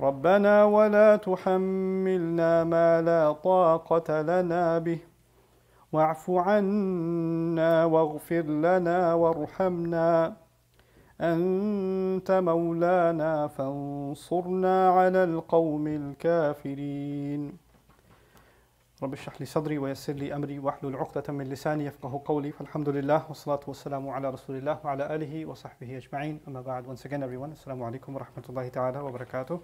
ربنا ولا تحملنا ما لا طاقة لنا به واعف عنا واغفر لنا وارحمنا أنت مولانا فانصرنا على القوم الكافرين رب اشرح لي صدري ويسر لي أمري واحلل عقدة من لساني يفقه قولي فالحمد لله والصلاة والسلام على رسول الله وعلى آله وصحبه أجمعين أما بعد once again everyone السلام عليكم ورحمة الله تعالى وبركاته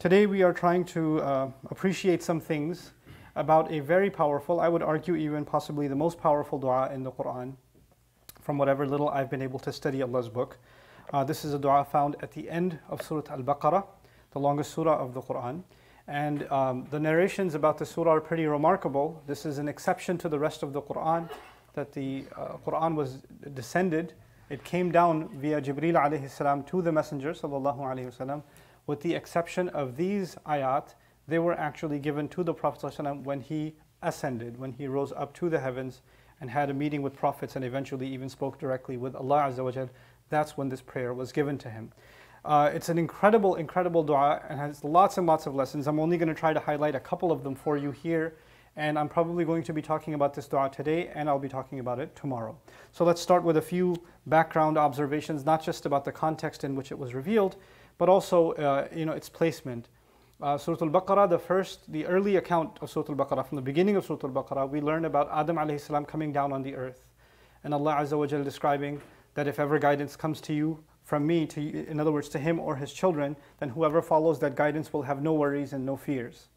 Today we are trying to uh, appreciate some things about a very powerful, I would argue even possibly the most powerful dua in the Quran, from whatever little I've been able to study Allah's book. Uh, this is a dua found at the end of Surah Al-Baqarah, the longest surah of the Quran. And um, the narrations about the surah are pretty remarkable. This is an exception to the rest of the Quran, that the uh, Quran was descended. It came down via Jibreel alayhi salam to the Messenger sallallahu alayhi wasallam with the exception of these ayat, they were actually given to the Prophet ﷺ when he ascended, when he rose up to the heavens and had a meeting with prophets and eventually even spoke directly with Allah Azza wa That's when this prayer was given to him. Uh, it's an incredible, incredible dua and has lots and lots of lessons. I'm only going to try to highlight a couple of them for you here. And I'm probably going to be talking about this dua today and I'll be talking about it tomorrow. So let's start with a few background observations, not just about the context in which it was revealed, but also uh, you know its placement. Uh, Surah Al-Baqarah, the first, the early account of Surah Al-Baqarah, from the beginning of Surah Al-Baqarah, we learn about Adam alayhi coming down on the earth, and Allah Azza wa Jal describing that if ever guidance comes to you from me, to in other words to him or his children, then whoever follows that guidance will have no worries and no fears,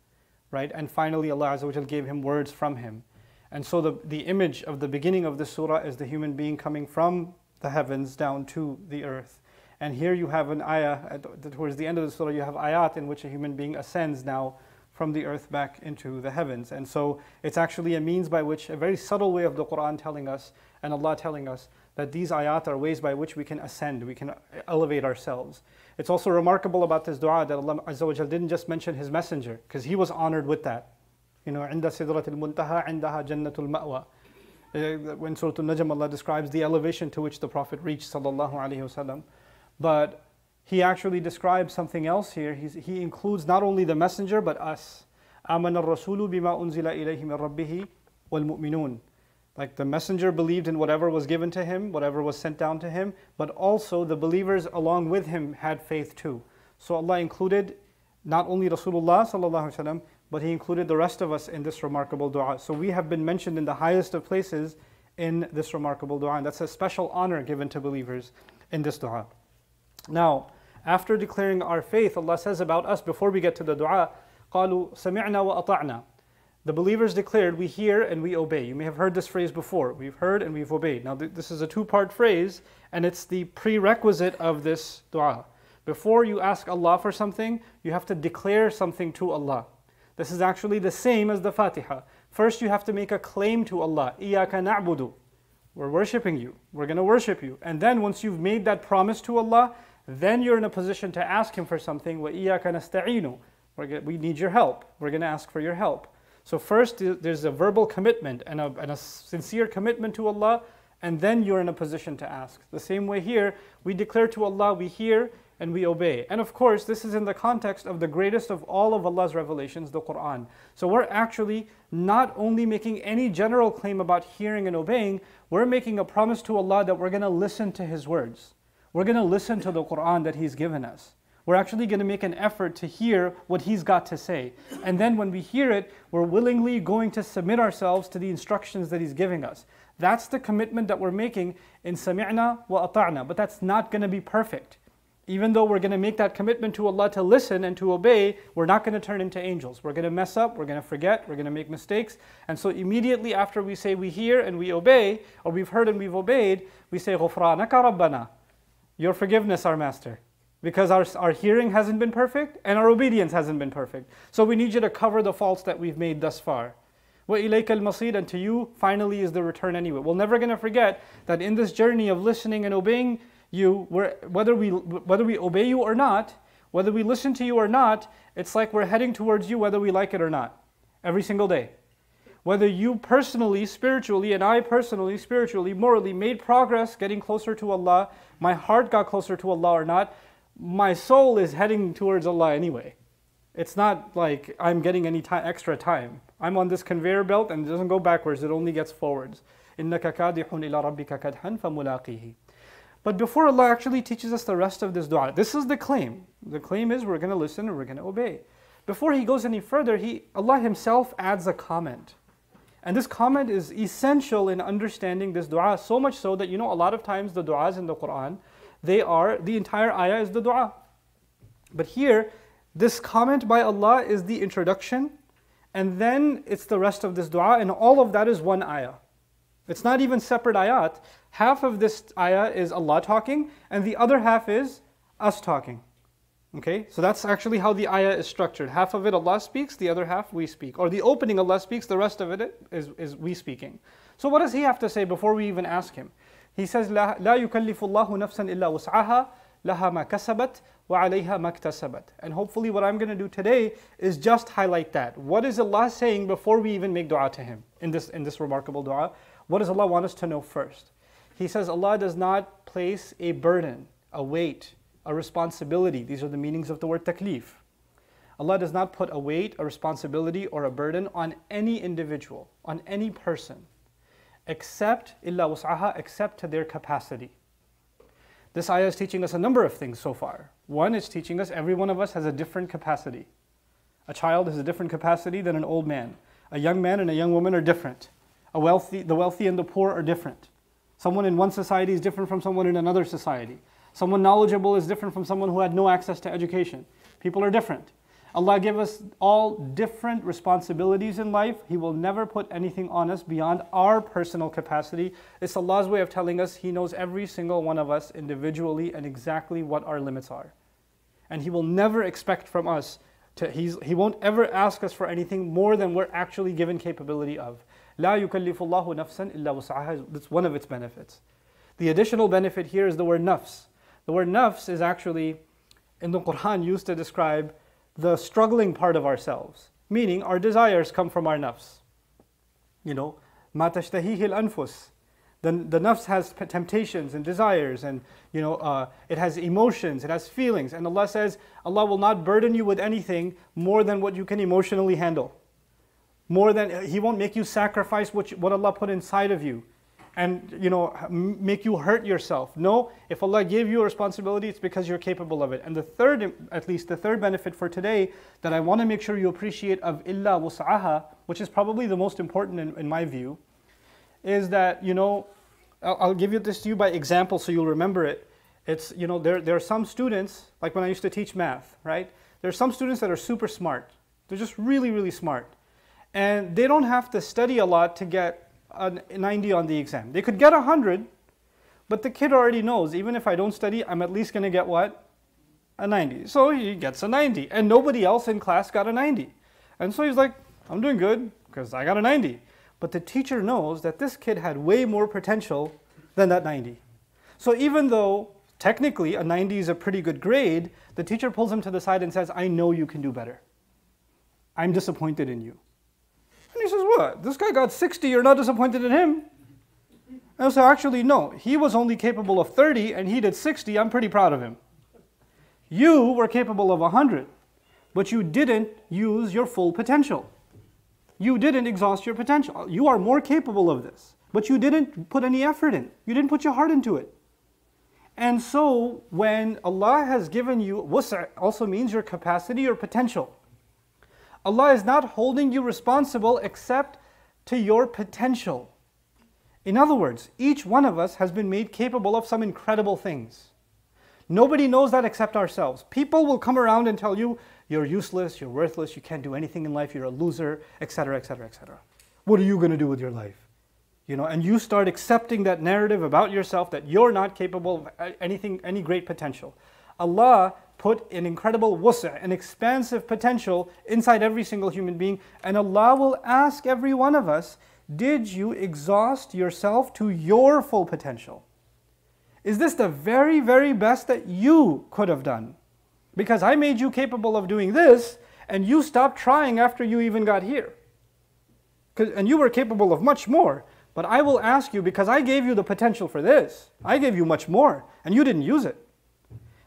right? And finally, Allah Azza wa Jal gave him words from him. And so the, the image of the beginning of the surah is the human being coming from the heavens down to the earth. And here you have an ayah, towards the end of the surah, you have ayat in which a human being ascends now from the earth back into the heavens. And so it's actually a means by which, a very subtle way of the Quran telling us and Allah telling us that these ayat are ways by which we can ascend, we can elevate ourselves. It's also remarkable about this dua that Allah Azza wa didn't just mention His Messenger, because He was honored with that. You know, عند سدرة المنتهى عندها جنة المأوى. When Surah Al-Najm, Allah describes the elevation to which the Prophet reached, sallallahu alaihi wasallam. But he actually describes something else here. He's, he includes not only the messenger, but us. آمن الرسول بما أنزل إليه من ربه والمؤمنون. Like the messenger believed in whatever was given to him, whatever was sent down to him, but also the believers along with him had faith too. So Allah included not only Rasulullah sallallahu alaihi wasallam, but He included the rest of us in this remarkable du'a. So we have been mentioned in the highest of places in this remarkable du'a, and that's a special honor given to believers in this du'a. Now, after declaring our faith, Allah says about us before we get to the dua, قالوا سمعنا وأطعنا. The believers declared, we hear and we obey. You may have heard this phrase before. We've heard and we've obeyed. Now, th this is a two-part phrase, and it's the prerequisite of this dua. Before you ask Allah for something, you have to declare something to Allah. This is actually the same as the Fatiha. First, you have to make a claim to Allah. اياك nabudu." نَعْبُدُ We're worshipping you. We're going to worship you. And then once you've made that promise to Allah, then you're in a position to ask Him for something. نَسْتَعِينُ we need your help. We're going to ask for your help. So first, there's a verbal commitment and a, and a sincere commitment to Allah, and then you're in a position to ask. The same way here, we declare to Allah, we hear and we obey. And of course, this is in the context of the greatest of all of Allah's revelations, the Quran. So we're actually not only making any general claim about hearing and obeying, we're making a promise to Allah that we're going to listen to His words. We're going to listen to the Quran that He's given us. We're actually going to make an effort to hear what He's got to say. And then when we hear it, we're willingly going to submit ourselves to the instructions that He's giving us. That's the commitment that we're making in sami'na wa ata'na. But that's not going to be perfect. Even though we're going to make that commitment to Allah to listen and to obey, we're not going to turn into angels. We're going to mess up, we're going to forget, we're going to make mistakes. And so immediately after we say we hear and we obey, or we've heard and we've obeyed, we say, غُفْرَانَكَ رَبَّنَا your forgiveness, our Master, because our, our hearing hasn't been perfect and our obedience hasn't been perfect. So we need you to cover the faults that we've made thus far. وَإِلَيْكَ masid, And to you, finally, is the return anyway. We're never going to forget that in this journey of listening and obeying you, whether, we, whether we obey you or not, whether we listen to you or not, it's like we're heading towards you whether we like it or not, every single day whether you personally, spiritually, and I personally, spiritually, morally made progress getting closer to Allah, my heart got closer to Allah or not, my soul is heading towards Allah anyway. It's not like I'm getting any time, extra time. I'm on this conveyor belt and it doesn't go backwards, it only gets forwards. But before Allah actually teaches us the rest of this dua, this is the claim. The claim is we're going to listen and we're going to obey. Before he goes any further, he, Allah Himself adds a comment. And this comment is essential in understanding this dua, so much so that you know a lot of times the duas in the Quran, they are the entire ayah is the dua. But here, this comment by Allah is the introduction, and then it's the rest of this dua, and all of that is one ayah. It's not even separate ayat. Half of this ayah is Allah talking, and the other half is us talking. Okay, so that's actually how the ayah is structured. Half of it Allah speaks, the other half we speak. Or the opening Allah speaks, the rest of it is, is we speaking. So what does he have to say before we even ask him? He says, لا يكلف الله نفسا إلا وسعها لها ما كسبت وعليها ما اكتسبت. And hopefully what I'm going to do today is just highlight that. What is Allah saying before we even make dua to Him in this, in this remarkable dua? What does Allah want us to know first? He says Allah does not place a burden, a weight, a responsibility. These are the meanings of the word taklif. Allah does not put a weight, a responsibility, or a burden on any individual, on any person, except illa was'aha, except to their capacity. This ayah is teaching us a number of things so far. One, it's teaching us every one of us has a different capacity. A child has a different capacity than an old man. A young man and a young woman are different. A wealthy, the wealthy and the poor are different. Someone in one society is different from someone in another society. Someone knowledgeable is different from someone who had no access to education. People are different. Allah give us all different responsibilities in life. He will never put anything on us beyond our personal capacity. It's Allah's way of telling us He knows every single one of us individually and exactly what our limits are. And He will never expect from us to, He won't ever ask us for anything more than we're actually given capability of. يكلف الله نفسا إلا وسعها. That's one of its benefits. The additional benefit here is the word nafs. The word nafs is actually in the Quran used to describe the struggling part of ourselves, meaning our desires come from our nafs. You know, al anfus. The, the nafs has temptations and desires and you know uh, it has emotions it has feelings and allah says allah will not burden you with anything more than what you can emotionally handle more than he won't make you sacrifice what, you, what allah put inside of you and you know make you hurt yourself no if allah gave you a responsibility it's because you're capable of it and the third at least the third benefit for today that i want to make sure you appreciate of illa wus'aha which is probably the most important in, in my view is that you know I'll, I'll give you this to you by example so you'll remember it it's you know there, there are some students like when i used to teach math right there are some students that are super smart they're just really really smart and they don't have to study a lot to get a 90 on the exam. They could get 100, but the kid already knows, even if I don't study, I'm at least going to get what? A 90. So he gets a 90, and nobody else in class got a 90. And so he's like, I'm doing good because I got a 90. But the teacher knows that this kid had way more potential than that 90. So even though technically a 90 is a pretty good grade, the teacher pulls him to the side and says, I know you can do better. I'm disappointed in you what? This guy got 60, you're not disappointed in him. And I said, actually, no, he was only capable of 30 and he did 60, I'm pretty proud of him. You were capable of 100, but you didn't use your full potential. You didn't exhaust your potential. You are more capable of this, but you didn't put any effort in. You didn't put your heart into it. And so when Allah has given you, wasa' also means your capacity your potential. Allah is not holding you responsible except to your potential. In other words, each one of us has been made capable of some incredible things. Nobody knows that except ourselves. People will come around and tell you, you're useless, you're worthless, you can't do anything in life, you're a loser, etc., etc., etc. What are you going to do with your life? You know, and you start accepting that narrative about yourself that you're not capable of anything, any great potential. Allah put an incredible wus'ah, an expansive potential inside every single human being. And Allah will ask every one of us, did you exhaust yourself to your full potential? Is this the very, very best that you could have done? Because I made you capable of doing this, and you stopped trying after you even got here. And you were capable of much more. But I will ask you, because I gave you the potential for this, I gave you much more, and you didn't use it.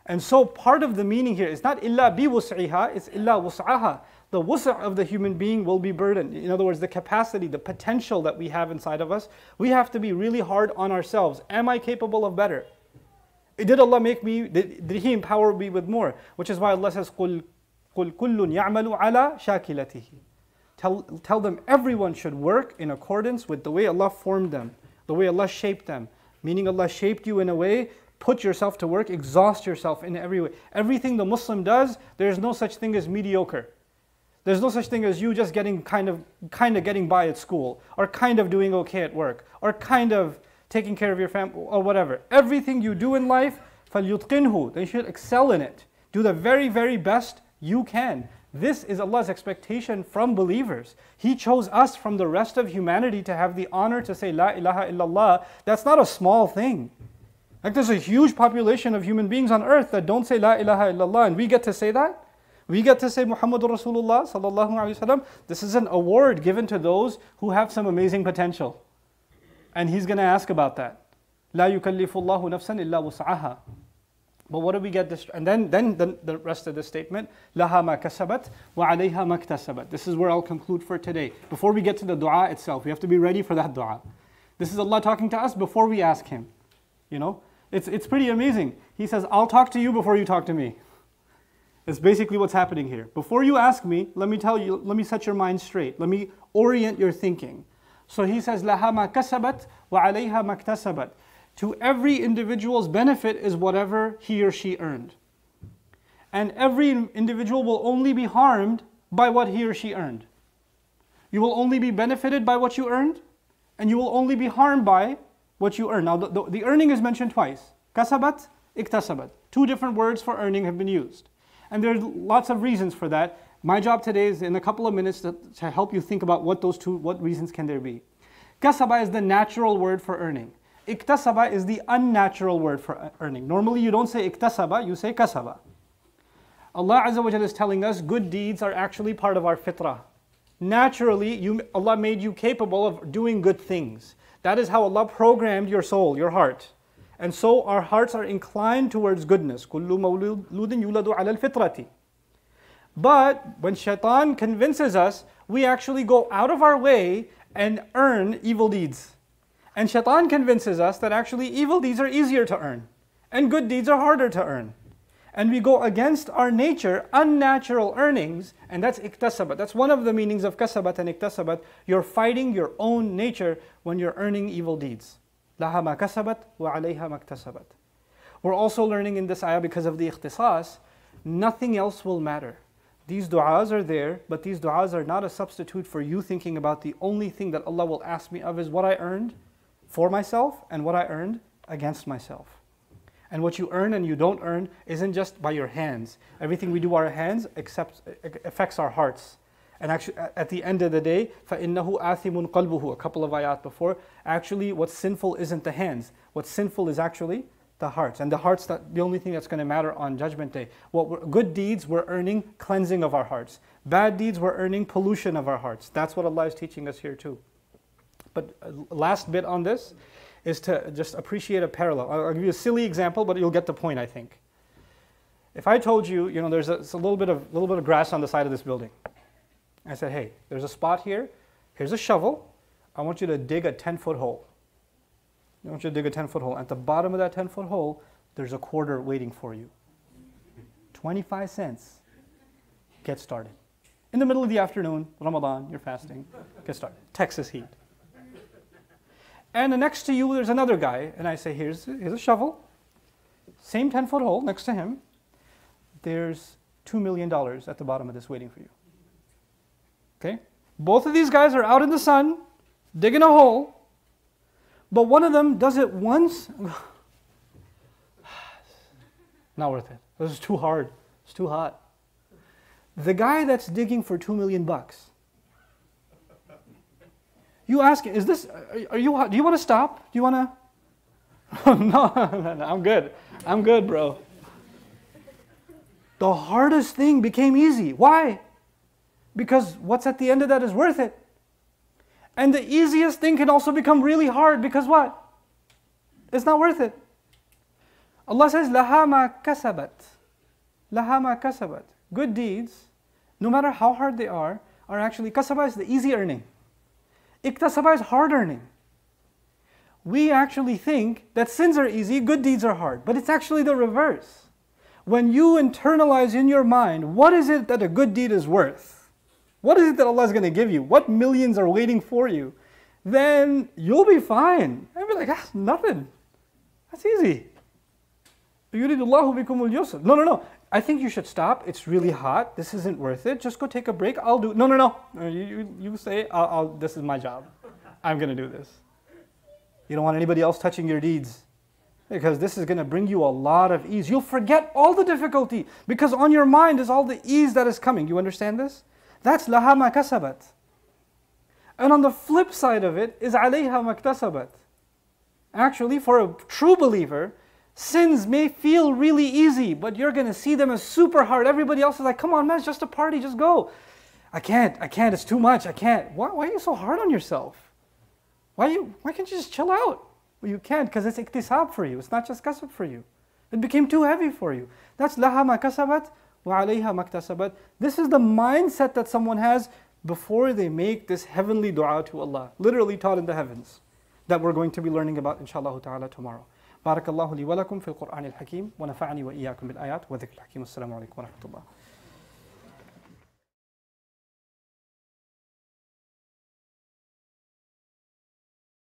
And so part of the meaning here is not illa bi wus'iha, it's illa wus'aha. The wus'a of the human being will be burdened. In other words, the capacity, the potential that we have inside of us, we have to be really hard on ourselves. Am I capable of better? Did Allah make me, did, did He empower me with more? Which is why Allah says, قُلْ كُلٌّ يَعْمَلُ عَلَى شَاكِلَتِهِ tell, tell them everyone should work in accordance with the way Allah formed them, the way Allah shaped them. Meaning Allah shaped you in a way put yourself to work, exhaust yourself in every way. Everything the Muslim does, there's no such thing as mediocre. There's no such thing as you just getting kind of kind of getting by at school or kind of doing okay at work or kind of taking care of your family or whatever. Everything you do in life, فَلْيُتْقِنْهُ Then you should excel in it. Do the very, very best you can. This is Allah's expectation from believers. He chose us from the rest of humanity to have the honor to say La ilaha illallah. That's not a small thing. Like there's a huge population of human beings on earth that don't say La ilaha illallah, and we get to say that. We get to say Muhammadur Rasulullah sallallahu alaihi wasallam. This is an award given to those who have some amazing potential, and he's going to ask about that. La yukallifullahu nafsan illa wus'aha. But what do we get? and then, then the, the rest of the statement, laha ma kasabat wa alayha This is where I'll conclude for today. Before we get to the dua itself, we have to be ready for that dua. This is Allah talking to us before we ask Him. You know, it's, it's pretty amazing. He says, I'll talk to you before you talk to me. It's basically what's happening here. Before you ask me, let me tell you, let me set your mind straight. Let me orient your thinking. So he says, لَهَا مَا كَسَبَتْ وَعَلَيْهَا مَا To every individual's benefit is whatever he or she earned. And every individual will only be harmed by what he or she earned. You will only be benefited by what you earned, and you will only be harmed by what you earn. Now, the, the, the earning is mentioned twice. Kasabat, iktasabat. Two different words for earning have been used. And there are lots of reasons for that. My job today is in a couple of minutes to, to help you think about what those two, what reasons can there be. Kasaba is the natural word for earning. Iktasaba is the unnatural word for uh, earning. Normally you don't say iktasaba, you say kasaba. Allah Azza wa is telling us good deeds are actually part of our fitrah. Naturally, you, Allah made you capable of doing good things. That is how Allah programmed your soul, your heart. And so our hearts are inclined towards goodness. But when shaitan convinces us, we actually go out of our way and earn evil deeds. And shaitan convinces us that actually evil deeds are easier to earn and good deeds are harder to earn and we go against our nature, unnatural earnings, and that's iktasabat. That's one of the meanings of kasabat and iktasabat. You're fighting your own nature when you're earning evil deeds. La ma kasabat wa alayha maktasabat. We're also learning in this ayah because of the ikhtisas, nothing else will matter. These du'as are there, but these du'as are not a substitute for you thinking about the only thing that Allah will ask me of is what I earned for myself and what I earned against myself. And what you earn and you don't earn isn't just by your hands. Everything we do our hands except, affects our hearts. And actually, at the end of the day, فَإِنَّهُ آثِمٌ قَلْبُهُ A couple of ayat before. Actually, what's sinful isn't the hands. What's sinful is actually the hearts. And the hearts, that, the only thing that's going to matter on Judgment Day. What good deeds, we're earning cleansing of our hearts. Bad deeds, we're earning pollution of our hearts. That's what Allah is teaching us here too. But uh, last bit on this is to just appreciate a parallel. I'll, give you a silly example, but you'll get the point, I think. If I told you, you know, there's a, a little, bit of, little bit of grass on the side of this building. I said, hey, there's a spot here. Here's a shovel. I want you to dig a 10-foot hole. I want you to dig a 10-foot hole. At the bottom of that 10-foot hole, there's a quarter waiting for you. 25 cents. Get started. In the middle of the afternoon, Ramadan, you're fasting. Get started. Texas heat. And next to you, there's another guy. And I say, here's, here's a shovel. Same 10 foot hole next to him. There's $2 million at the bottom of this waiting for you. Okay? Both of these guys are out in the sun, digging a hole. But one of them does it once. Not worth it. This is too hard. It's too hot. The guy that's digging for 2 million bucks you ask, is this, are you, do you want to stop? Do you want to? no, no, no, I'm good. I'm good, bro. The hardest thing became easy. Why? Because what's at the end of that is worth it. And the easiest thing can also become really hard because what? It's not worth it. Allah says, "La hamakasabat." kasabat. hamakasabat. kasabat. Good deeds, no matter how hard they are, are actually kasabat. is the easy earning. Iktasaba is hard earning. We actually think that sins are easy, good deeds are hard, but it's actually the reverse. When you internalize in your mind, what is it that a good deed is worth? What is it that Allah is going to give you? What millions are waiting for you? Then you'll be fine. I'll be like, that's ah, nothing. That's easy. No, no, no. I think you should stop. It's really hot. This isn't worth it. Just go take a break. I'll do. No, no, no. You, you say, I'll, I'll, this is my job. I'm going to do this. You don't want anybody else touching your deeds because this is going to bring you a lot of ease. You'll forget all the difficulty because on your mind is all the ease that is coming. You understand this? That's laha kasabat. And on the flip side of it is alayha maktasabat. Actually, for a true believer, Sins may feel really easy, but you're going to see them as super hard. Everybody else is like, come on, man, it's just a party, just go. I can't, I can't, it's too much, I can't. Why, why are you so hard on yourself? Why, you, why can't you just chill out? Well, you can't because it's iktisab for you, it's not just kasab for you. It became too heavy for you. That's laha ma kasabat wa alayha maktasabat. This is the mindset that someone has before they make this heavenly dua to Allah, literally taught in the heavens, that we're going to be learning about inshallah ta'ala tomorrow. بارك الله لي ولكم في القرآن الحكيم ونفعني وإياكم بالآيات وذكر الحكيم والسلام عليكم ورحمة الله